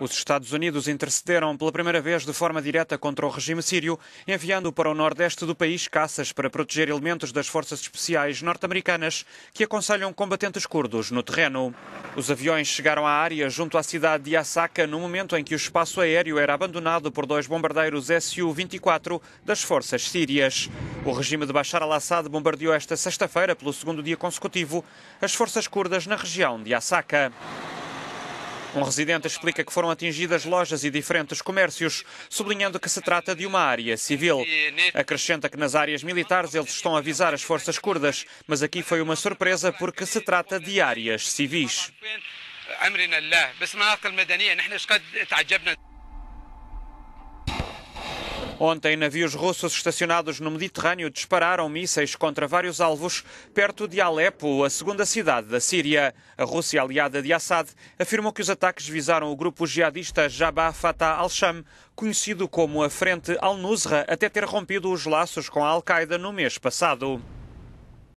Os Estados Unidos intercederam pela primeira vez de forma direta contra o regime sírio, enviando para o nordeste do país caças para proteger elementos das forças especiais norte-americanas que aconselham combatentes curdos no terreno. Os aviões chegaram à área junto à cidade de Asaka no momento em que o espaço aéreo era abandonado por dois bombardeiros Su-24 das forças sírias. O regime de Bashar al-Assad bombardeou esta sexta-feira, pelo segundo dia consecutivo, as forças curdas na região de Asaka. Um residente explica que foram atingidas lojas e diferentes comércios, sublinhando que se trata de uma área civil. Acrescenta que nas áreas militares eles estão a avisar as forças curdas, mas aqui foi uma surpresa porque se trata de áreas civis. Ontem, navios russos estacionados no Mediterrâneo dispararam mísseis contra vários alvos perto de Alepo, a segunda cidade da Síria. A Rússia, aliada de Assad, afirmou que os ataques visaram o grupo jihadista Jabhat Fatah al-Sham, conhecido como a Frente al-Nusra, até ter rompido os laços com a Al-Qaeda no mês passado.